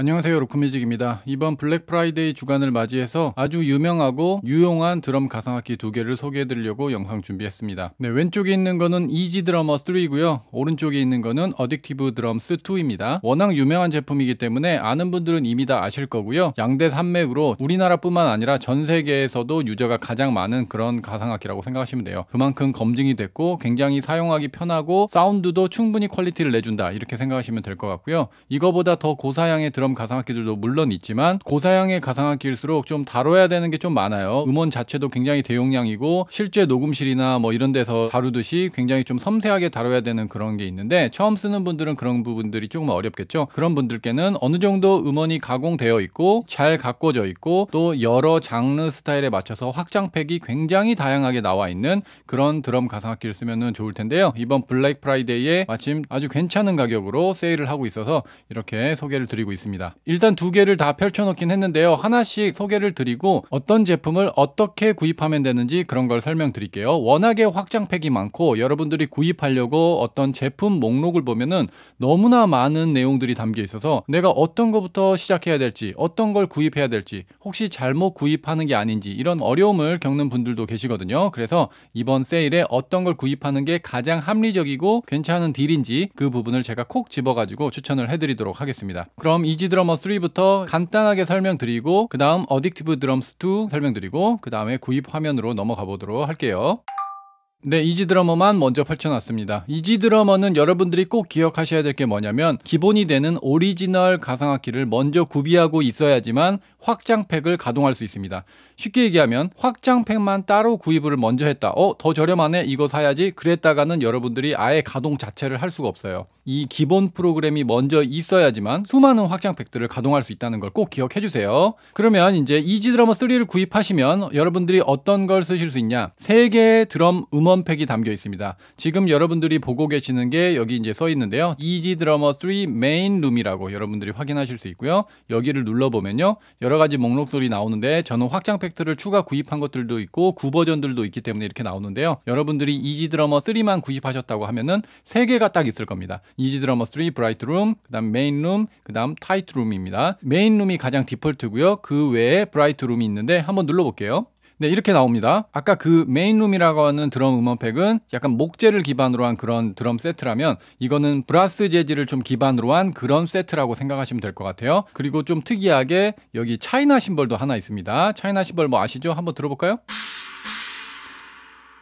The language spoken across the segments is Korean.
안녕하세요. 로크뮤직입니다. 이번 블랙 프라이데이 주간을 맞이해서 아주 유명하고 유용한 드럼 가상악기 두 개를 소개해 드리려고 영상 준비했습니다. 네, 왼쪽에 있는 거는 이지 드러머 3이고요. 오른쪽에 있는 거는 어딕티브 드럼스 2입니다. 워낙 유명한 제품이기 때문에 아는 분들은 이미 다 아실 거고요. 양대 산맥으로 우리나라뿐만 아니라 전 세계에서도 유저가 가장 많은 그런 가상악기라고 생각하시면 돼요. 그만큼 검증이 됐고 굉장히 사용하기 편하고 사운드도 충분히 퀄리티를 내준다. 이렇게 생각하시면 될 것 같고요. 이거보다 더 고사양의 드럼 다음 가상악기들도 물론 있지만 고사양의 가상악기일수록 좀 다뤄야 되는 게 좀 많아요. 음원 자체도 굉장히 대용량이고 실제 녹음실이나 뭐 이런 데서 다루듯이 굉장히 좀 섬세하게 다뤄야 되는 그런 게 있는데 처음 쓰는 분들은 그런 부분들이 조금 어렵겠죠. 그런 분들께는 어느 정도 음원이 가공되어 있고 잘 가꿔져 있고 또 여러 장르 스타일에 맞춰서 확장팩이 굉장히 다양하게 나와 있는 그런 드럼 가상악기를 쓰면 좋을 텐데요. 이번 블랙 프라이데이에 마침 아주 괜찮은 가격으로 세일을 하고 있어서 이렇게 소개를 드리고 있습니다. 있습니다. 일단 두 개를 다 펼쳐놓긴 했는데요. 하나씩 소개를 드리고 어떤 제품을 어떻게 구입하면 되는지 그런 걸 설명드릴게요. 워낙에 확장팩이 많고 여러분들이 구입하려고 어떤 제품 목록을 보면은 너무나 많은 내용들이 담겨 있어서 내가 어떤 것부터 시작해야 될지 어떤 걸 구입해야 될지 혹시 잘못 구입하는 게 아닌지 이런 어려움을 겪는 분들도 계시거든요. 그래서 이번 세일에 어떤 걸 구입하는 게 가장 합리적이고 괜찮은 딜인지 그 부분을 제가 콕 집어가지고 추천을 해드리도록 하겠습니다. 그럼 이 이지 드러머 3부터 간단하게 설명드리고 그 다음 어딕티브 드럼스 2 설명드리고 그 다음에 구입 화면으로 넘어가 보도록 할게요. 네, 이지 드러머만 먼저 펼쳐놨습니다. 이지 드러머는 여러분들이 꼭 기억하셔야 될 게 뭐냐면 기본이 되는 오리지널 가상악기를 먼저 구비하고 있어야지만 확장팩을 가동할 수 있습니다. 쉽게 얘기하면 확장팩만 따로 구입을 먼저 했다. 어, 더 저렴하네. 이거 사야지. 그랬다가는 여러분들이 아예 가동 자체를 할 수가 없어요. 이 기본 프로그램이 먼저 있어야지만 수많은 확장팩들을 가동할 수 있다는 걸 꼭 기억해 주세요. 그러면 이제 이지 드러머 3를 구입하시면 여러분들이 어떤 걸 쓰실 수 있냐? 세 개의 드럼 음원 음원팩이 담겨 있습니다. 지금 여러분들이 보고 계시는 게 여기 이제 써 있는데요. 이지 드러머 3 메인 룸이라고 여러분들이 확인하실 수 있고요. 여기를 눌러보면요. 여러 가지 목록들이 나오는데 저는 확장 팩트를 추가 구입한 것들도 있고 구버전들도 있기 때문에 이렇게 나오는데요. 여러분들이 이지 드러머 3만 구입하셨다고 하면은 3 개가 딱 있을 겁니다. 이지 드러머 3 브라이트 룸, 그다음 메인 룸, 그다음 타이트 룸입니다. 메인 룸이 가장 디폴트고요. 그 외에 브라이트 룸이 있는데 한번 눌러 볼게요. 네, 이렇게 나옵니다. 아까 그 메인룸이라고 하는 드럼 음원팩은 약간 목재를 기반으로 한 그런 드럼 세트라면 이거는 브라스 재질을 좀 기반으로 한 그런 세트라고 생각하시면 될 것 같아요. 그리고 좀 특이하게 여기 차이나 심벌도 하나 있습니다. 차이나 심벌 뭐 아시죠? 한번 들어볼까요?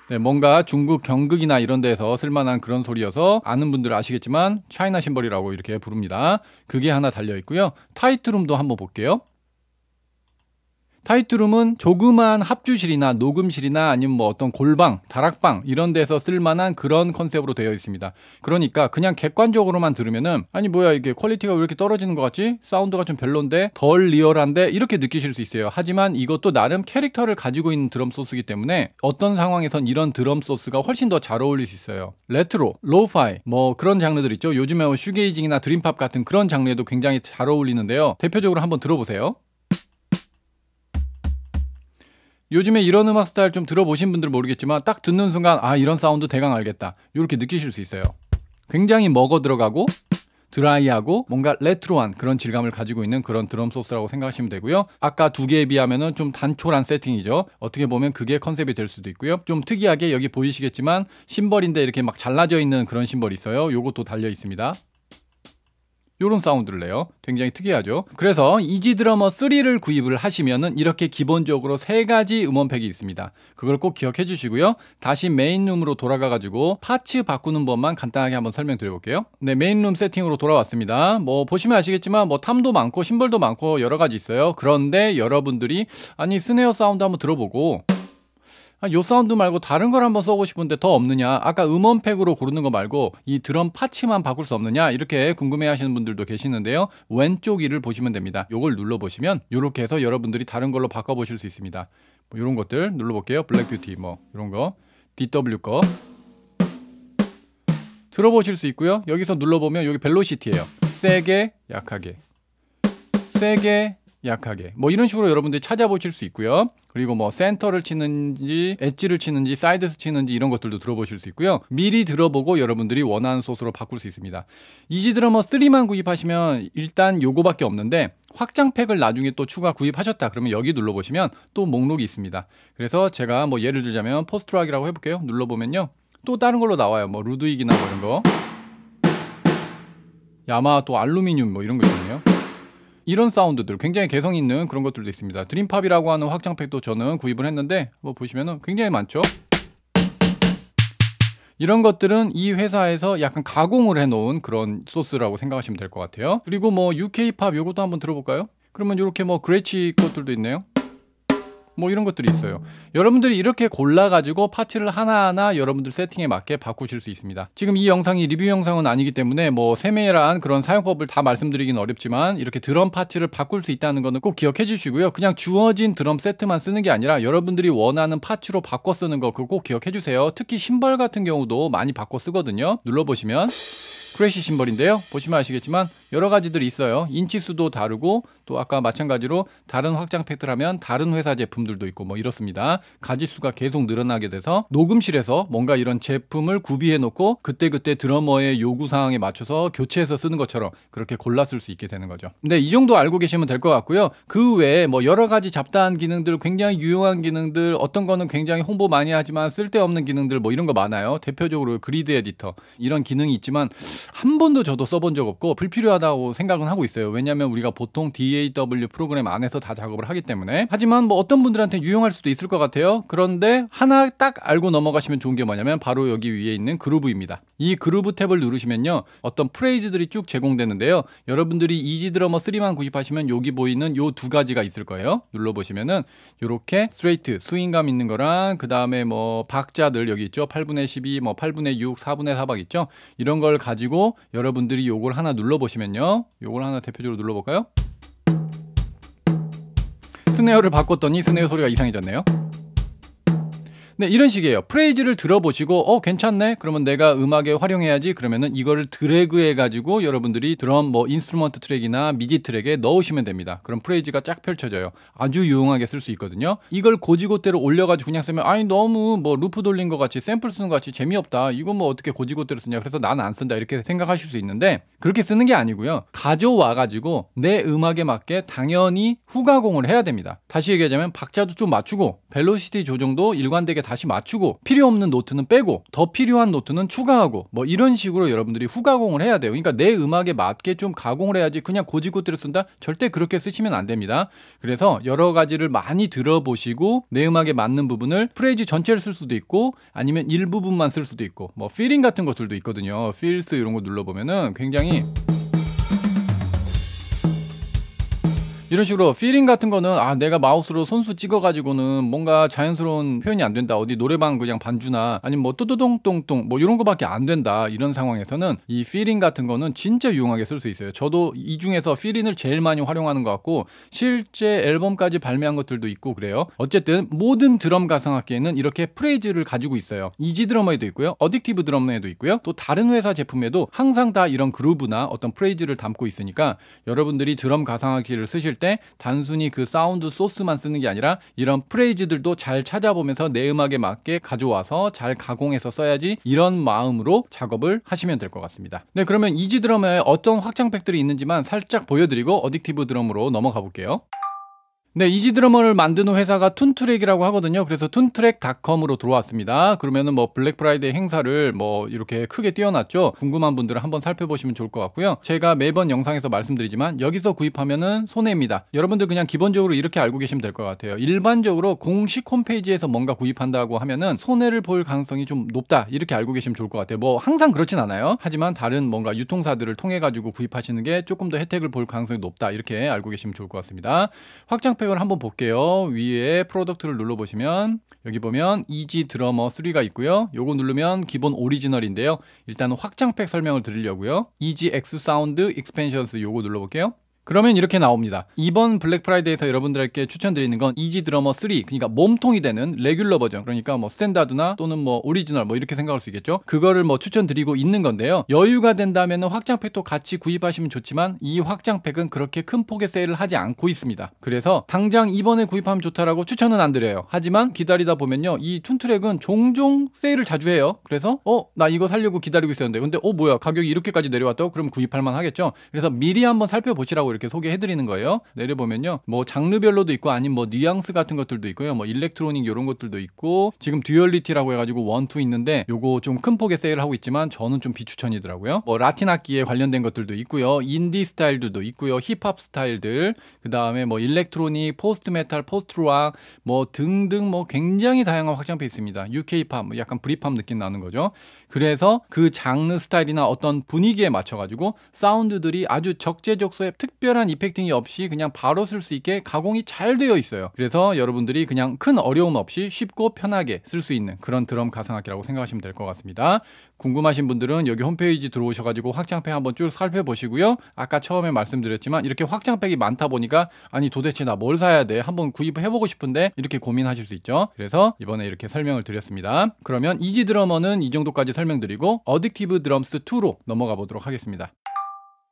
네, 뭔가 중국 경극이나 이런 데서 쓸만한 그런 소리여서 아는 분들 아시겠지만 차이나 심벌이라고 이렇게 부릅니다. 그게 하나 달려 있고요. 타이트룸도 한번 볼게요. 타이트룸은 조그마한 합주실이나 녹음실이나 아니면 뭐 어떤 골방, 다락방 이런 데서 쓸만한 그런 컨셉으로 되어 있습니다. 그러니까 그냥 객관적으로만 들으면은 아니 뭐야 이게 퀄리티가 왜 이렇게 떨어지는 것 같지? 사운드가 좀 별론데 덜 리얼한데 이렇게 느끼실 수 있어요. 하지만 이것도 나름 캐릭터를 가지고 있는 드럼 소스이기 때문에 어떤 상황에선 이런 드럼 소스가 훨씬 더 잘 어울릴 수 있어요. 레트로, 로우파이 뭐 그런 장르들 있죠. 요즘에 뭐 슈게이징이나 드림팝 같은 그런 장르에도 굉장히 잘 어울리는데요. 대표적으로 한번 들어보세요. 요즘에 이런 음악 스타일 좀 들어보신 분들 모르겠지만 딱 듣는 순간 아 이런 사운드 대강 알겠다 이렇게 느끼실 수 있어요 굉장히 먹어 들어가고 드라이하고 뭔가 레트로한 그런 질감을 가지고 있는 그런 드럼 소스라고 생각하시면 되고요 아까 두 개에 비하면 좀 단촐한 세팅이죠 어떻게 보면 그게 컨셉이 될 수도 있고요 좀 특이하게 여기 보이시겠지만 심벌인데 이렇게 막 잘라져 있는 그런 심벌이 있어요 요것도 달려 있습니다 요런 사운드를 내요. 굉장히 특이하죠. 그래서 이지 드러머 3를 구입을 하시면은 이렇게 기본적으로 세 가지 음원팩이 있습니다. 그걸 꼭 기억해 주시고요. 다시 메인룸으로 돌아가 가지고 파츠 바꾸는 법만 간단하게 한번 설명드려 볼게요. 네, 메인룸 세팅으로 돌아왔습니다. 뭐 보시면 아시겠지만 뭐 탐도 많고 심벌도 많고 여러 가지 있어요. 그런데 여러분들이 아니 스네어 사운드 한번 들어보고 아, 요 사운드 말고 다른 걸 한번 써고 싶은데 더 없느냐 아까 음원팩으로 고르는 거 말고 이 드럼 파츠만 바꿀 수 없느냐 이렇게 궁금해 하시는 분들도 계시는데요 왼쪽 이를 보시면 됩니다 요걸 눌러보시면 요렇게 해서 여러분들이 다른 걸로 바꿔보실 수 있습니다 뭐요런 것들 눌러볼게요 블랙뷰티 뭐 이런 거 DW 거 들어보실 수 있고요 여기서 눌러보면 여기 벨로시티예요 세게 약하게 세게 약하게 뭐 이런 식으로 여러분들이 찾아보실 수 있고요 그리고 뭐 센터를 치는지 엣지를 치는지 사이드에서 치는지 이런 것들도 들어보실 수 있고요. 미리 들어보고 여러분들이 원하는 소스로 바꿀 수 있습니다. 이지 드러머 3만 구입하시면 일단 요거밖에 없는데 확장팩을 나중에 또 추가 구입하셨다 그러면 여기 눌러보시면 또 목록이 있습니다. 그래서 제가 뭐 예를 들자면 포스트락이라고 해볼게요. 눌러보면요. 또 다른 걸로 나와요. 뭐 루드윅이나 뭐 이런 거. 야마 또 알루미늄 뭐 이런 거 있네요. 이런 사운드들 굉장히 개성 있는 그런 것들도 있습니다 드림팝이라고 하는 확장팩도 저는 구입을 했는데 뭐 보시면은 굉장히 많죠 이런 것들은 이 회사에서 약간 가공을 해놓은 그런 소스라고 생각하시면 될 것 같아요 그리고 뭐 UK 팝 요것도 한번 들어볼까요? 그러면 이렇게 뭐 그레치 것들도 있네요 뭐 이런 것들이 있어요. 여러분들이 이렇게 골라가지고 파츠를 하나하나 여러분들 세팅에 맞게 바꾸실 수 있습니다. 지금 이 영상이 리뷰 영상은 아니기 때문에 뭐 세밀한 그런 사용법을 다 말씀드리긴 어렵지만 이렇게 드럼 파츠를 바꿀 수 있다는 거는 꼭 기억해 주시고요. 그냥 주어진 드럼 세트만 쓰는 게 아니라 여러분들이 원하는 파츠로 바꿔 쓰는 거 그거 꼭 기억해 주세요. 특히 신발 같은 경우도 많이 바꿔 쓰거든요. 눌러보시면 크래쉬 신발인데요 보시면 아시겠지만 여러 가지들이 있어요. 인치수도 다르고 또 아까 마찬가지로 다른 확장 팩들하면 다른 회사 제품들도 있고 뭐 이렇습니다. 가짓수가 계속 늘어나게 돼서 녹음실에서 뭔가 이런 제품을 구비해 놓고 그때그때 드러머의 요구 사항에 맞춰서 교체해서 쓰는 것처럼 그렇게 골라 쓸 수 있게 되는 거죠. 근데 이 정도 알고 계시면 될 것 같고요. 그 외에 뭐 여러 가지 잡다한 기능들 굉장히 유용한 기능들 어떤 거는 굉장히 홍보 많이 하지만 쓸데없는 기능들 뭐 이런 거 많아요. 대표적으로 그리드 에디터 이런 기능이 있지만 한 번도 저도 써본 적 없고 불필요한 필요하다고 생각은 하고 있어요. 왜냐하면 우리가 보통 DAW 프로그램 안에서 다 작업을 하기 때문에. 하지만 뭐 어떤 분들한테 유용할 수도 있을 것 같아요. 그런데 하나 딱 알고 넘어가시면 좋은 게 뭐냐면 바로 여기 위에 있는 그루브입니다. 이 그루브 탭을 누르시면요. 어떤 프레이즈들이 쭉 제공되는데요. 여러분들이 이지 드러머 3만 구입하시면 여기 보이는 요 두 가지가 있을 거예요. 눌러보시면은 이렇게 스트레이트 스윙감 있는 거랑 그 다음에 뭐 박자들 여기 있죠. 8분의 12, 뭐 8분의 6, 4분의 4박 있죠. 이런 걸 가지고 여러분들이 요걸 하나 눌러보시면 그면요 요걸 하나 대표적으로 눌러볼까요? 스네어를 바꿨더니 스네어 소리가 이상해졌네요. 네, 이런 식이에요. 프레이즈를 들어보시고 어 괜찮네. 그러면 내가 음악에 활용해야지. 그러면은 이거를 드래그해 가지고 여러분들이 드럼 뭐 인스트루먼트 트랙이나 미디 트랙에 넣으시면 됩니다. 그럼 프레이즈가 쫙 펼쳐져요. 아주 유용하게 쓸 수 있거든요. 이걸 고지고대로 올려 가지고 그냥 쓰면 아니 너무 뭐 루프 돌린 것 같이 샘플 쓰는 것 같이 재미없다. 이건 뭐 어떻게 고지고대로 쓰냐. 그래서 난 안 쓴다. 이렇게 생각하실 수 있는데 그렇게 쓰는 게 아니고요. 가져와 가지고 내 음악에 맞게 당연히 후가공을 해야 됩니다. 다시 얘기하자면 박자도 좀 맞추고 벨로시티 조정도 일관되게 다시 맞추고 필요 없는 노트는 빼고 더 필요한 노트는 추가하고 뭐 이런 식으로 여러분들이 후가공을 해야 돼요. 그러니까 내 음악에 맞게 좀 가공을 해야지 그냥 고지고대로 쓴다? 절대 그렇게 쓰시면 안 됩니다. 그래서 여러 가지를 많이 들어보시고 내 음악에 맞는 부분을 프레이즈 전체를 쓸 수도 있고 아니면 일부분만 쓸 수도 있고 뭐 필링 같은 것들도 있거든요. 필스 이런 거 눌러보면은 굉장히 이런 식으로 필링 같은 거는 아 내가 마우스로 손수 찍어가지고는 뭔가 자연스러운 표현이 안 된다 어디 노래방 그냥 반주나 아니면 뭐뚜도동똥똥뭐 뭐 이런 거밖에 안 된다 이런 상황에서는 이 필링 같은 거는 진짜 유용하게 쓸 수 있어요 저도 이 중에서 필링을 제일 많이 활용하는 것 같고 실제 앨범까지 발매한 것들도 있고 그래요 어쨌든 모든 드럼 가상악기에는 이렇게 프레이즈를 가지고 있어요 이지 드러머에도 있고요 어딕티브 드럼에도 있고요 또 다른 회사 제품에도 항상 다 이런 그루브나 어떤 프레이즈를 담고 있으니까 여러분들이 드럼 가상악기를 쓰실 때 단순히 그 사운드 소스만 쓰는 게 아니라 이런 프레이즈들도 잘 찾아보면서 내 음악에 맞게 가져와서 잘 가공해서 써야지 이런 마음으로 작업을 하시면 될 것 같습니다. 네, 그러면 이지 드럼에 어떤 확장팩들이 있는지만 살짝 보여드리고 어딕티브 드럼으로 넘어가 볼게요. 네, 이지 드러머를 만드는 회사가 툰트랙이라고 하거든요. 그래서 툰트랙닷컴으로 들어왔습니다. 그러면은 뭐 블랙 프라이데이 행사를 뭐 이렇게 크게 띄워놨죠. 궁금한 분들은 한번 살펴보시면 좋을 것 같고요. 제가 매번 영상에서 말씀드리지만 여기서 구입하면은 손해입니다. 여러분들 그냥 기본적으로 이렇게 알고 계시면 될 것 같아요. 일반적으로 공식 홈페이지에서 뭔가 구입한다고 하면은 손해를 볼 가능성이 좀 높다. 이렇게 알고 계시면 좋을 것 같아요. 뭐 항상 그렇진 않아요. 하지만 다른 뭔가 유통사들을 통해 가지고 구입하시는 게 조금 더 혜택을 볼 가능성이 높다. 이렇게 알고 계시면 좋을 것 같습니다. 확장 컴페어를 한번 볼게요. 위에 프로덕트를 눌러보시면 여기 보면 이지 드러머 3가 있고요. 요거 누르면 기본 오리지널인데요. 일단 확장팩 설명을 드리려고요. 이지 엑스 사운드 익스펜션스 요거 눌러볼게요. 그러면 이렇게 나옵니다. 이번 블랙 프라이데이에서 여러분들에게 추천드리는 건 이지 드러머 3 그러니까 몸통이 되는 레귤러 버전 그러니까 뭐 스탠다드나 또는 뭐 오리지널 뭐 이렇게 생각할 수 있겠죠. 그거를 뭐 추천드리고 있는 건데요. 여유가 된다면 확장팩도 같이 구입하시면 좋지만 이 확장팩은 그렇게 큰 폭의 세일을 하지 않고 있습니다. 그래서 당장 이번에 구입하면 좋다라고 추천은 안 드려요. 하지만 기다리다 보면요. 이 툰트랙은 종종 세일을 자주 해요. 그래서 어나 이거 살려고 기다리고 있었는데 근데 어 뭐야 가격이 이렇게까지 내려왔다고 그럼 구입할 만 하겠죠. 그래서 미리 한번 살펴보시라고 이렇게 소개해드리는 거예요. 내려보면요. 뭐 장르별로도 있고 아니면 뭐 뉘앙스 같은 것들도 있고요. 뭐 일렉트로닉 이런 것들도 있고 지금 듀얼리티라고 해가지고 원투 있는데 요거 좀 큰 폭의 세일을 하고 있지만 저는 좀 비추천이더라고요. 뭐 라틴 악기에 관련된 것들도 있고요. 인디 스타일들도 있고요. 힙합 스타일들 그 다음에 뭐 일렉트로닉, 포스트 메탈, 포스트 락뭐 등등 뭐 굉장히 다양한 확장팩 있습니다. UK 팝, 뭐 약간 브리팝 느낌 나는 거죠. 그래서 그 장르 스타일이나 어떤 분위기에 맞춰가지고 사운드들이 아주 적재적소에 특별한 이펙팅이 없이 그냥 바로 쓸 수 있게 가공이 잘 되어 있어요. 그래서 여러분들이 그냥 큰 어려움 없이 쉽고 편하게 쓸 수 있는 그런 드럼 가상악기라고 생각하시면 될 것 같습니다. 궁금하신 분들은 여기 홈페이지 들어오셔가지고 확장팩 한번 쭉 살펴보시고요. 아까 처음에 말씀드렸지만 이렇게 확장팩이 많다 보니까 아니 도대체 나 뭘 사야 돼? 한번 구입해보고 싶은데 이렇게 고민하실 수 있죠. 그래서 이번에 이렇게 설명을 드렸습니다. 그러면 이지 드러머는 이 정도까지 설명드리고 어딕티브 드럼스 2로 넘어가 보도록 하겠습니다.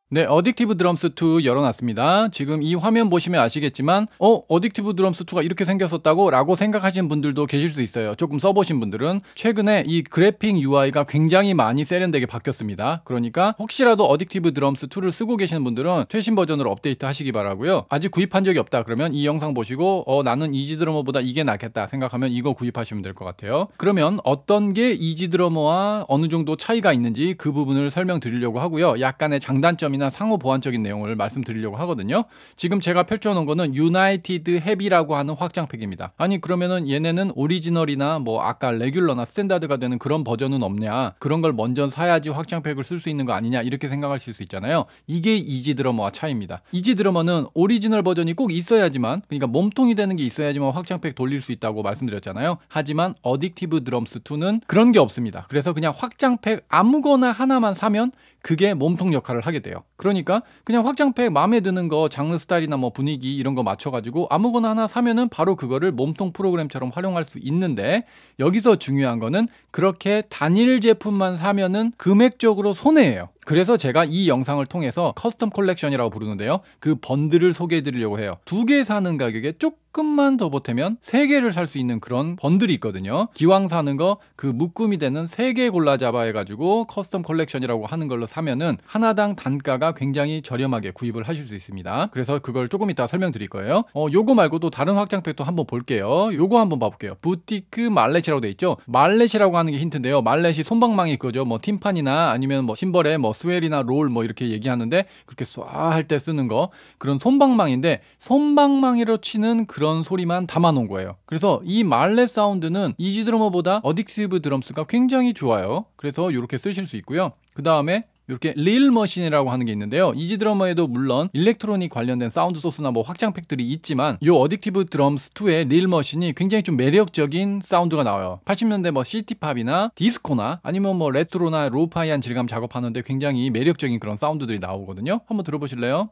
네, 어딕티브 드럼스 2 열어놨습니다. 지금 이 화면 보시면 아시겠지만, 어, 어딕티브 드럼스 2가 이렇게 생겼었다고? 라고 생각하시는 분들도 계실 수 있어요. 조금 써보신 분들은. 최근에 이 그래픽 UI가 굉장히 많이 세련되게 바뀌었습니다. 그러니까 혹시라도 어딕티브 드럼스 2를 쓰고 계시는 분들은 최신 버전으로 업데이트 하시기 바라고요 아직 구입한 적이 없다 그러면 이 영상 보시고, 어, 나는 이지 드러머보다 이게 낫겠다 생각하면 이거 구입하시면 될 것 같아요. 그러면 어떤 게 이지 드러머와 어느 정도 차이가 있는지 그 부분을 설명드리려고 하고요. 약간의 장단점이 시스이나 상호 보완적인 내용을 말씀드리려고 하거든요. 지금 제가 펼쳐놓은 거는 유나이티드 헤비라고 하는 확장팩입니다. 아니 그러면은 얘네는 오리지널이나 뭐 아까 레귤러나 스탠다드가 되는 그런 버전은 없냐 그런 걸 먼저 사야지 확장팩을 쓸 수 있는 거 아니냐 이렇게 생각하실 수 있잖아요. 이게 이지 드러머와 차이입니다. 이지 드러머는 오리지널 버전이 꼭 있어야지만 그러니까 몸통이 되는 게 있어야지만 확장팩 돌릴 수 있다고 말씀드렸잖아요. 하지만 어딕티브 드럼스 2는 그런 게 없습니다. 그래서 그냥 확장팩 아무거나 하나만 사면 그게 몸통 역할을 하게 돼요. 그러니까 그냥 확장팩 마음에 드는 거 장르 스타일이나 뭐 분위기 이런 거 맞춰가지고 아무거나 하나 사면은 바로 그거를 몸통 프로그램처럼 활용할 수 있는데 여기서 중요한 거는 그렇게 단일 제품만 사면은 금액적으로 손해예요. 그래서 제가 이 영상을 통해서 커스텀 컬렉션이라고 부르는데요. 그 번들을 소개해드리려고 해요. 두 개 사는 가격에 조금 조금만 더 보태면 3개를 살 수 있는 그런 번들이 있거든요. 기왕 사는 거 그 묶음이 되는 3개 골라 잡아 해가지고 커스텀 컬렉션이라고 하는 걸로 사면은 하나당 단가가 굉장히 저렴하게 구입을 하실 수 있습니다. 그래서 그걸 조금 이따 설명드릴 거예요. 어, 요거 말고도 다른 확장팩도 한번 볼게요. 요거 한번 봐볼게요. 부티크 말렛이라고 돼 있죠. 말렛이라고 하는 게 힌트인데요. 말렛이 손방망이 그거죠. 뭐 팀판이나 아니면 뭐 심벌에 뭐 스웰이나 롤 뭐 이렇게 얘기하는데 그렇게 쏴 할 때 쓰는 거 그런 손방망인데 손방망이로 치는 그런 그런 소리만 담아놓은 거예요. 그래서 이 말렛 사운드는 이지 드러머보다 어딕티브 드럼스가 굉장히 좋아요. 그래서 이렇게 쓰실 수 있고요. 그 다음에 이렇게 릴 머신이라고 하는 게 있는데요. 이지 드러머에도 물론 일렉트로닉 관련된 사운드 소스나 뭐 확장 팩들이 있지만 이 어딕티브 드럼스 2의 릴 머신이 굉장히 좀 매력적인 사운드가 나와요. 80년대 뭐 시티팝이나 디스코나 아니면 뭐 레트로나 로파이한 질감 작업하는데 굉장히 매력적인 그런 사운드들이 나오거든요. 한번 들어보실래요?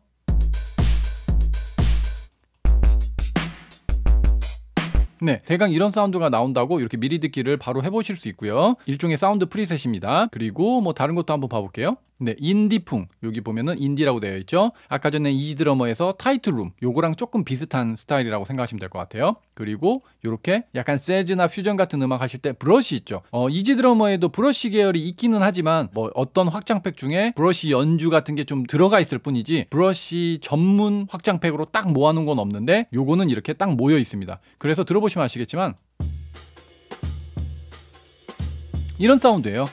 네, 대강 이런 사운드가 나온다고 이렇게 미리 듣기를 바로 해보실 수 있고요. 일종의 사운드 프리셋입니다. 그리고 뭐 다른 것도 한번 봐볼게요. 네, 인디풍. 여기 보면은 인디라고 되어 있죠. 아까 전에 이드러머에서 타이틀룸. 요거랑 조금 비슷한 스타일이라고 생각하시면 될 것 같아요. 그리고 요렇게 약간 세즈나 퓨전 같은 음악 하실 때 브러쉬 있죠. 어, 이지드러머에도 브러쉬 계열이 있기는 하지만 뭐 어떤 확장팩 중에 브러쉬 연주 같은 게 좀 들어가 있을 뿐이지 브러쉬 전문 확장팩으로 딱 모아놓은 건 없는데 요거는 이렇게 딱 모여 있습니다. 그래서 들어보시 들어보시면 아시겠지만 이런 사운드예요.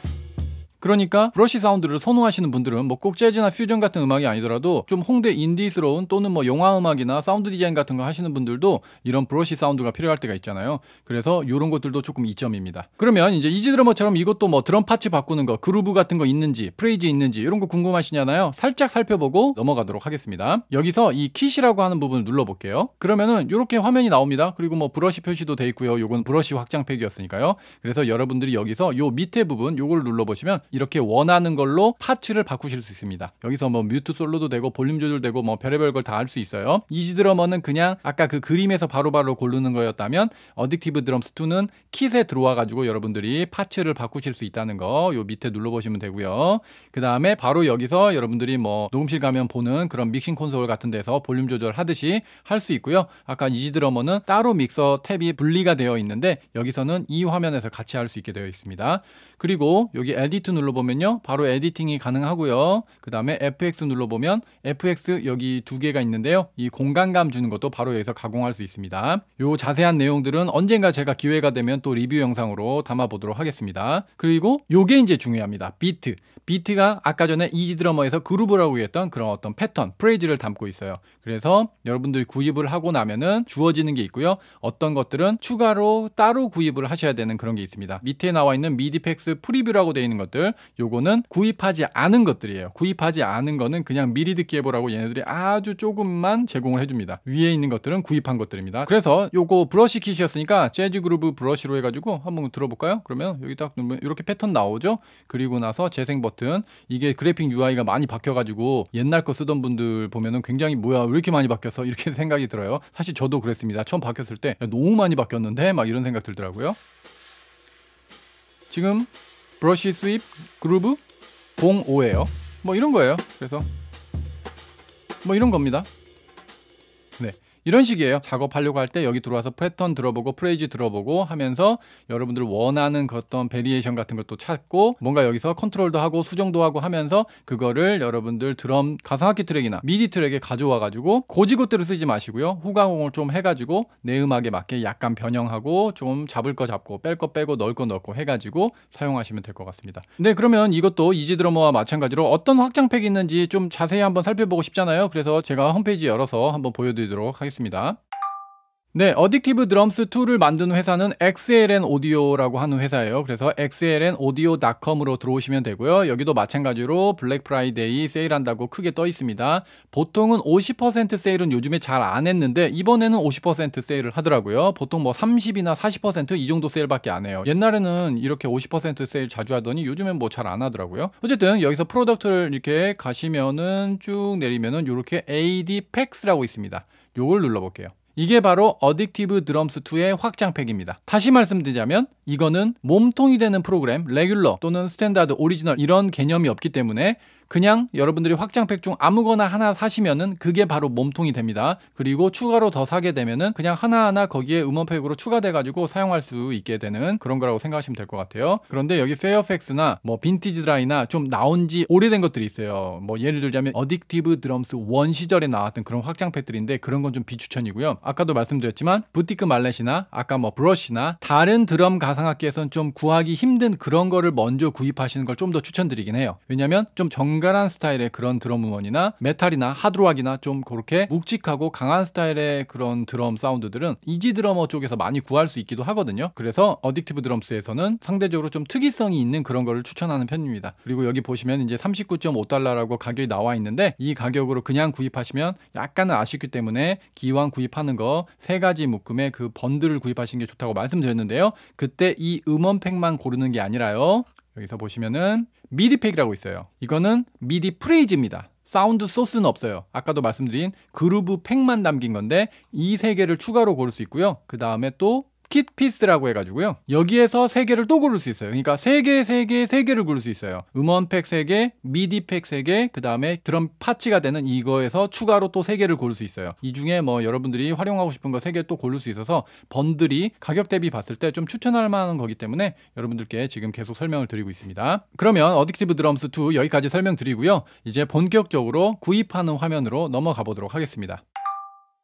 그러니까 브러쉬 사운드를 선호하시는 분들은 뭐 꼭 재즈나 퓨전 같은 음악이 아니더라도 좀 홍대 인디스러운 또는 뭐 영화 음악이나 사운드 디자인 같은 거 하시는 분들도 이런 브러쉬 사운드가 필요할 때가 있잖아요. 그래서 이런 것들도 조금 이점입니다. 그러면 이제 이지 드러머처럼 이것도 뭐 드럼 파츠 바꾸는 거, 그루브 같은 거 있는지, 프레이즈 있는지 이런 거 궁금하시잖아요. 살짝 살펴보고 넘어가도록 하겠습니다. 여기서 이 킷이라고 하는 부분을 눌러볼게요. 그러면은 이렇게 화면이 나옵니다. 그리고 뭐 브러쉬 표시도 돼 있고요. 이건 브러쉬 확장팩이었으니까요. 그래서 여러분들이 여기서 요 밑에 부분 요걸 눌러보시면 이렇게 원하는 걸로 파츠를 바꾸실 수 있습니다. 여기서 뭐 뮤트 솔로도 되고 볼륨 조절되고 뭐 별의별 걸 다 할 수 있어요. 이지 드러머는 그냥 아까 그 그림에서 바로바로 바로 고르는 거였다면 어딕티브 드럼스 2는 킷에 들어와 가지고 여러분들이 파츠를 바꾸실 수 있다는 거 요 밑에 눌러 보시면 되고요. 그다음에 바로 여기서 여러분들이 뭐 녹음실 가면 보는 그런 믹싱 콘솔 같은 데서 볼륨 조절 하듯이 할 수 있고요. 아까 이지 드러머는 따로 믹서 탭이 분리가 되어 있는데 여기서는 이 화면에서 같이 할 수 있게 되어 있습니다. 그리고 여기 에디트 눌러보면요. 바로 에디팅이 가능하고요. 그 다음에 FX 눌러보면 FX 여기 두 개가 있는데요. 이 공간감 주는 것도 바로 여기서 가공할 수 있습니다. 요 자세한 내용들은 언젠가 제가 기회가 되면 또 리뷰 영상으로 담아보도록 하겠습니다. 그리고 요게 이제 중요합니다. 비트. 비트가 아까 전에 이지 드러머에서 그루브라고 했던 그런 어떤 패턴, 프레이즈를 담고 있어요. 그래서 여러분들이 구입을 하고 나면은 주어지는 게 있고요. 어떤 것들은 추가로 따로 구입을 하셔야 되는 그런 게 있습니다. 밑에 나와 있는 미디팩스 서비스 그 프리뷰라고 되어 있는 것들 요거는 구입하지 않은 것들이에요. 구입하지 않은 거는 그냥 미리 듣기 해보라고 얘네들이 아주 조금만 제공을 해줍니다. 위에 있는 것들은 구입한 것들입니다. 그래서 요거 브러쉬 킷이었으니까 재즈 그루브 브러쉬로 해가지고 한번 들어볼까요? 그러면 여기 딱 누르면 이렇게 패턴 나오죠? 그리고 나서 재생 버튼 이게 그래픽 UI가 많이 바뀌어가지고 옛날 거 쓰던 분들 보면은 굉장히 뭐야 왜 이렇게 많이 바뀌어서 이렇게 생각이 들어요. 사실 저도 그랬습니다. 처음 바뀌었을 때 너무 많이 바뀌었는데 막 이런 생각 들더라고요. 지금 브러쉬 스윕 그루브 0 5에요뭐 이런 거예요. 그래서 뭐 이런 겁니다. 네. 이런 식이에요. 작업하려고 할 때 여기 들어와서 패턴 들어보고 프레이즈 들어보고 하면서 여러분들 원하는 그 어떤 베리에이션 같은 것도 찾고 뭔가 여기서 컨트롤도 하고 수정도 하고 하면서 그거를 여러분들 드럼 가상악기 트랙이나 미디 트랙에 가져와 가지고 고지고대로 쓰지 마시고요. 후가공을 좀 해가지고 내 음악에 맞게 약간 변형하고 좀 잡을 거 잡고 뺄 거 빼고 넣을 거 넣고 해가지고 사용하시면 될 것 같습니다. 네 그러면 이것도 이지 드러머와 마찬가지로 어떤 확장팩이 있는지 좀 자세히 한번 살펴보고 싶잖아요. 그래서 제가 홈페이지 열어서 한번 보여드리도록 하겠습니다. 하겠습니다. 네, 어딕티브 드럼스 2를 만든 회사는 XLN 오디오라고 하는 회사예요. 그래서 XLN 오디오닷컴으로 들어오시면 되고요. 여기도 마찬가지로 블랙 프라이데이 세일한다고 크게 떠 있습니다. 보통은 50% 세일은 요즘에 잘 안 했는데 이번에는 50% 세일을 하더라고요. 보통 뭐 30이나 40%이 정도 세일밖에 안 해요. 옛날에는 이렇게 50% 세일 자주 하더니 요즘엔 뭐 잘 안 하더라고요. 어쨌든 여기서 프로덕트를 이렇게 가시면은 쭉 내리면은 이렇게 AD 팩스라고 있습니다. 요걸 눌러볼게요. 이게 바로 어딕티브 드럼스2의 확장팩입니다. 다시 말씀드리자면 이거는 몸통이 되는 프로그램, 레귤러 또는 스탠다드 오리지널 이런 개념이 없기 때문에 그냥 여러분들이 확장팩 중 아무거나 하나 사시면은 그게 바로 몸통이 됩니다. 그리고 추가로 더 사게 되면은 그냥 하나하나 거기에 음원팩으로 추가돼가지고 사용할 수 있게 되는 그런 거라고 생각하시면 될 것 같아요. 그런데 여기 페어팩스나 뭐 빈티지 드라이나 좀 나온 지 오래된 것들이 있어요. 뭐 예를 들자면 어딕티브 드럼스 원 시절에 나왔던 그런 확장팩들인데 그런 건 좀 비추천이고요. 아까도 말씀드렸지만 부티크 말렛이나 아까 뭐 브러쉬나 다른 드럼 가상악기에선 좀 구하기 힘든 그런 거를 먼저 구입하시는 걸 좀 더 추천드리긴 해요. 왜냐면 좀정 단단한 스타일의 그런 드럼 음원이나 메탈이나 하드록이나 좀 그렇게 묵직하고 강한 스타일의 그런 드럼 사운드들은 이지 드러머 쪽에서 많이 구할 수 있기도 하거든요. 그래서 어딕티브 드럼스에서는 상대적으로 좀 특이성이 있는 그런 거를 추천하는 편입니다. 그리고 여기 보시면 이제 39.5달러라고 가격이 나와 있는데 이 가격으로 그냥 구입하시면 약간은 아쉽기 때문에 기왕 구입하는 거 세 가지 묶음의 그 번들을 구입하시는 게 좋다고 말씀드렸는데요. 그때 이 음원팩만 고르는 게 아니라요. 여기서 보시면은 미디 팩이라고 있어요. 이거는 미디 프레이즈입니다. 사운드 소스는 없어요. 아까도 말씀드린 그루브 팩만 남긴 건데 이 세 개를 추가로 고를 수 있고요. 그 다음에 또 버킷 피스라고 해가지고요. 여기에서 3개를 또 고를 수 있어요. 그러니까 3개, 3개, 3개를 고를 수 있어요. 음원팩 3개, 미디팩 3개, 그 다음에 드럼 파츠가 되는 이거에서 추가로 또 3개를 고를 수 있어요. 이 중에 뭐 여러분들이 활용하고 싶은 거 3개 또 고를 수 있어서 번들이 가격 대비 봤을 때 좀 추천할 만한 거기 때문에 여러분들께 지금 계속 설명을 드리고 있습니다. 그러면 어딕티브 드럼스2 여기까지 설명드리고요. 이제 본격적으로 구입하는 화면으로 넘어가 보도록 하겠습니다.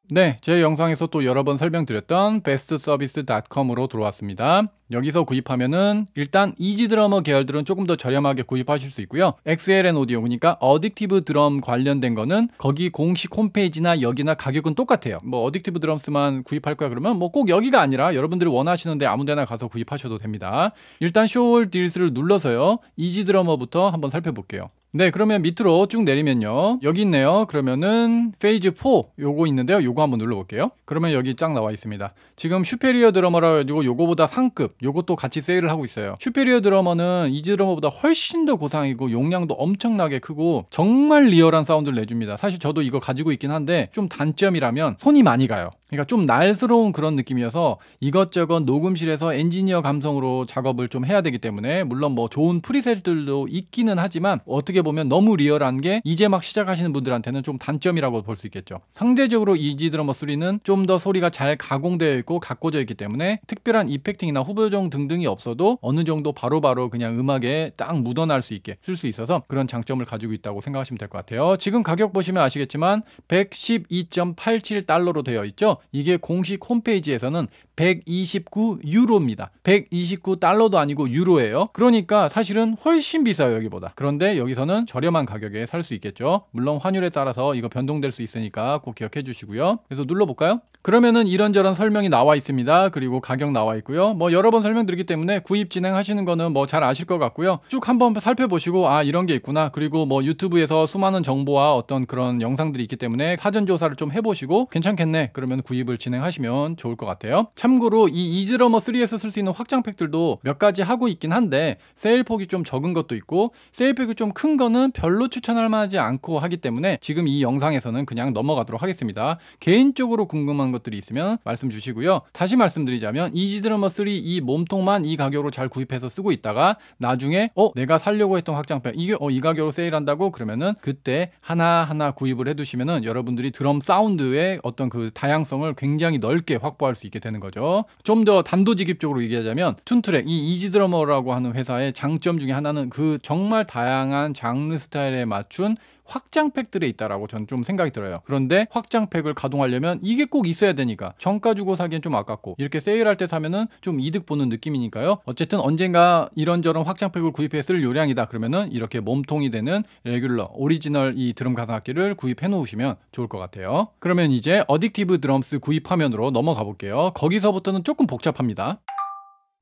네, 제 영상에서 또 여러 번 설명드렸던 bestservice.com으로 들어왔습니다. 여기서 구입하면은 일단 이지 드러머 계열들은 조금 더 저렴하게 구입하실 수 있고요. XLN 오디오 그러니까 어딕티브 드럼 관련된 거는 거기 공식 홈페이지나 여기나 가격은 똑같아요. 뭐 어딕티브 드럼스만 구입할 거야 그러면 뭐 꼭 여기가 아니라 여러분들이 원하시는데 아무데나 가서 구입하셔도 됩니다. 일단 쇼울 딜스를 눌러서요. 이지 드러머부터 한번 살펴볼게요. 네, 그러면 밑으로 쭉 내리면요. 여기 있네요. 그러면은 페이즈 4 요거 있는데요. 요거 한번 눌러볼게요. 그러면 여기 쫙 나와 있습니다. 지금 슈페리어 드러머라 가지고 요거보다 상급 요것도 같이 세일을 하고 있어요. 슈페리어 드러머는 이 드러머보다 훨씬 더 고상이고 용량도 엄청나게 크고 정말 리얼한 사운드를 내줍니다. 사실 저도 이거 가지고 있긴 한데 좀 단점이라면 손이 많이 가요. 그러니까 좀 날스러운 그런 느낌이어서 이것저것 녹음실에서 엔지니어 감성으로 작업을 좀 해야 되기 때문에 물론 뭐 좋은 프리셋들도 있기는 하지만 어떻게 어떻게 보면 너무 리얼한 게 이제 막 시작하시는 분들한테는 좀 단점이라고 볼 수 있겠죠. 상대적으로 이지 드러머 3는 좀 더 소리가 잘 가공되어 있고 가꿔져 있기 때문에 특별한 이펙팅이나 후보정 등등이 없어도 어느 정도 바로바로 바로 그냥 음악에 딱 묻어날 수 있게 쓸 수 있어서 그런 장점을 가지고 있다고 생각하시면 될 것 같아요. 지금 가격 보시면 아시겠지만 112.87달러로 되어 있죠. 이게 공식 홈페이지에서는 129 유로입니다. 129 달러도 아니고 유로예요. 그러니까 사실은 훨씬 비싸요 여기보다. 그런데 여기서는 시장에 저렴한 가격에 살 수 있겠죠. 물론 환율에 따라서 이거 변동될 수 있으니까 꼭 기억해 주시고요. 그래서 눌러볼까요? 그러면은 이런저런 설명이 나와 있습니다. 그리고 가격 나와 있고요. 뭐 여러 번 설명드리기 때문에 구입 진행하시는 거는 뭐 잘 아실 것 같고요. 쭉 한번 살펴보시고 아 이런 게 있구나. 그리고 뭐 유튜브에서 수많은 정보와 어떤 그런 영상들이 있기 때문에 사전 조사를 좀 해보시고 괜찮겠네. 그러면 구입을 진행하시면 좋을 것 같아요. 참고로 이 이즈러머 3에서 쓸 수 있는 확장팩들도 몇 가지 하고 있긴 한데 세일폭이 좀 적은 것도 있고 세일폭이 좀큰 큰 거는 별로 추천할 만하지 않고 하기 때문에 지금 이 영상에서는 그냥 넘어가도록 하겠습니다. 개인적으로 궁금한 것들이 있으면 말씀 주시고요. 다시 말씀드리자면 이지드러머 3이 몸통만 이 가격으로 잘 구입해서 쓰고 있다가 나중에 어 내가 살려고 했던 확장팩 이게 어 이 가격으로 세일한다고 그러면은 그때 하나하나 구입을 해두시면은 여러분들이 드럼 사운드의 어떤 그 다양성을 굉장히 넓게 확보할 수 있게 되는 거죠. 좀 더 단도직입적으로 얘기하자면 툰트랙 이 이지드러머라고 하는 회사의 장점 중에 하나는 그 정말 다양한 장 장르 스타일에 맞춘 확장팩들에 있다라고 전 좀 생각이 들어요. 그런데 확장팩을 가동하려면 이게 꼭 있어야 되니까 정가 주고 사기엔 좀 아깝고 이렇게 세일할 때 사면은 좀 이득 보는 느낌이니까요. 어쨌든 언젠가 이런저런 확장팩을 구입해 쓸 요량이다 그러면은 이렇게 몸통이 되는 레귤러 오리지널 이 드럼 가상악기를 구입해 놓으시면 좋을 것 같아요. 그러면 이제 어딕티브 드럼스 구입 화면으로 넘어가 볼게요. 거기서부터는 조금 복잡합니다.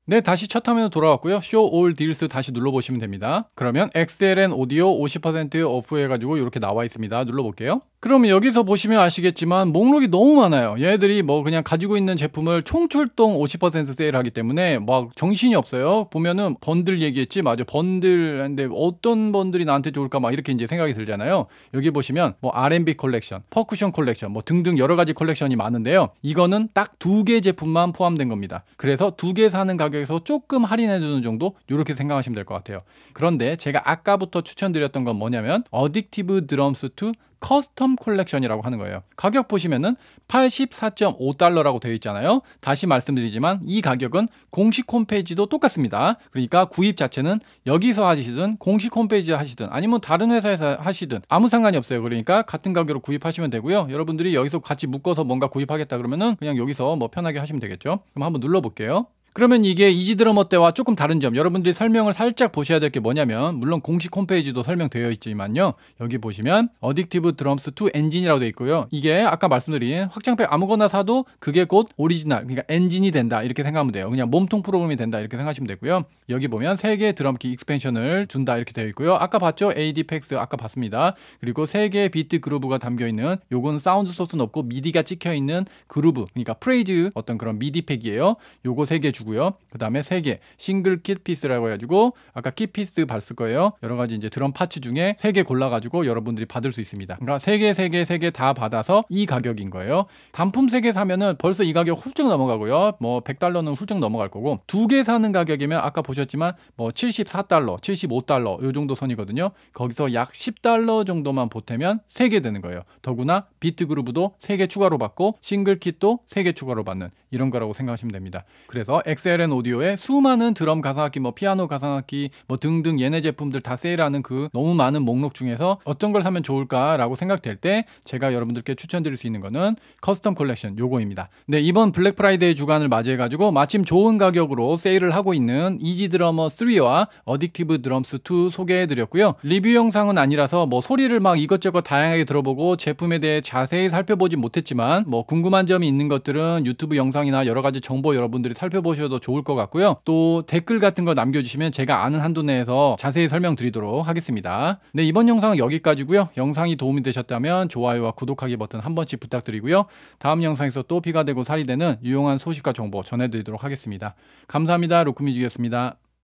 네, 다시 첫 화면으로 돌아왔고요. Show All Deals 다시 눌러보시면 됩니다. 그러면 XLN 오디오 5 0 오프 해가지고 이렇게 나와 있습니다. 눌러볼게요. 그럼 여기서 보시면 아시겠지만 목록이 너무 많아요. 얘네들이 뭐 그냥 가지고 있는 제품을 총출동 50% 세일하기 때문에 막 정신이 없어요. 보면은 번들 얘기했지, 맞아 번들 근데 어떤 번들이 나한테 좋을까 막 이렇게 이제 생각이 들잖아요. 여기 보시면 뭐 R&B 컬렉션, 퍼쿠션 컬렉션, 뭐 등등 여러 가지 컬렉션이 많은데요. 이거는 딱 두 개 제품만 포함된 겁니다. 그래서 두 개 사는 가격에서 조금 할인해 주는 정도 이렇게 생각하시면 될 것 같아요. 그런데 제가 아까부터 추천드렸던 건 뭐냐면 어딕티브 드럼스 2 커스텀 컬렉션이라고 하는 거예요. 가격 보시면은 84.5달러라고 되어 있잖아요. 다시 말씀드리지만 이 가격은 공식 홈페이지도 똑같습니다. 그러니까 구입 자체는 여기서 하시든 공식 홈페이지 하시든 아니면 다른 회사에서 하시든 아무 상관이 없어요. 그러니까 같은 가격으로 구입하시면 되고요. 여러분들이 여기서 같이 묶어서 뭔가 구입하겠다 그러면은 그냥 여기서 뭐 편하게 하시면 되겠죠. 그럼 한번 눌러볼게요. 그러면 이게 이지드러머 때와 조금 다른 점 여러분들이 설명을 살짝 보셔야 될 게 뭐냐면 물론 공식 홈페이지도 설명되어 있지만요. 여기 보시면 어딕티브 드럼스 2 엔진이라고 되어 있고요. 이게 아까 말씀드린 확장팩 아무거나 사도 그게 곧 오리지널 그러니까 엔진이 된다 이렇게 생각하면 돼요. 그냥 몸통 프로그램이 된다 이렇게 생각하시면 되고요. 여기 보면 3개의 드럼키 익스펜션을 준다 이렇게 되어 있고요. 아까 봤죠? AD 팩스 아까 봤습니다. 그리고 3개의 비트 그루브가 담겨 있는 요건 사운드 소스는 없고 미디가 찍혀 있는 그루브 그러니까 프레이즈 어떤 그런 미디 팩이에요. 요거 3개 주고 주고요. 그 다음에 세 개 싱글 킷 피스라고 해가지고 아까 킷 피스 봤을 거예요. 여러 가지 이제 드럼 파츠 중에 세 개 골라가지고 여러분들이 받을 수 있습니다. 그러니까 세 개, 세 개, 세 개 다 받아서 이 가격인 거예요. 단품 세 개 사면은 벌써 이 가격 훌쩍 넘어가고요. 뭐 100달러는 훌쩍 넘어갈 거고 두 개 사는 가격이면 아까 보셨지만 뭐 74달러, 75달러 요 정도 선이거든요. 거기서 약 10달러 정도만 보태면 세 개 되는 거예요. 더구나 비트그룹도세 개 추가로 받고 싱글 킷도 세 개 추가로 받는 이런 거라고 생각하시면 됩니다. 그래서 엑셀앤 오디오에 수많은 드럼 가상악기, 뭐 피아노 가상악기, 뭐 등등 얘네 제품들 다 세일하는 그 너무 많은 목록 중에서 어떤 걸 사면 좋을까라고 생각될 때 제가 여러분들께 추천드릴 수 있는 거는 커스텀 컬렉션 요거입니다. 네 이번 블랙 프라이데이 주간을 맞이해가지고 마침 좋은 가격으로 세일을 하고 있는 이지 드러머 3와 어딕티브 드럼스 2 소개해드렸고요. 리뷰 영상은 아니라서 뭐 소리를 막 이것저것 다양하게 들어보고 제품에 대해 자세히 살펴보진 못했지만 뭐 궁금한 점이 있는 것들은 유튜브 영상이나 여러 가지 정보 여러분들이 살펴보셔. 주셔도 좋을 것 같고요. 또 댓글 같은 거 남겨주시면 제가 아는 한도 내에서 자세히 설명드리도록 하겠습니다. 네, 이번 영상은 여기까지고요. 영상이 도움이 되셨다면 좋아요와 구독하기 버튼 한 번씩 부탁드리고요. 다음 영상에서 또 피가 되고 살이 되는 유용한 소식과 정보 전해드리도록 하겠습니다. 감사합니다. 로크뮤직이었습니다.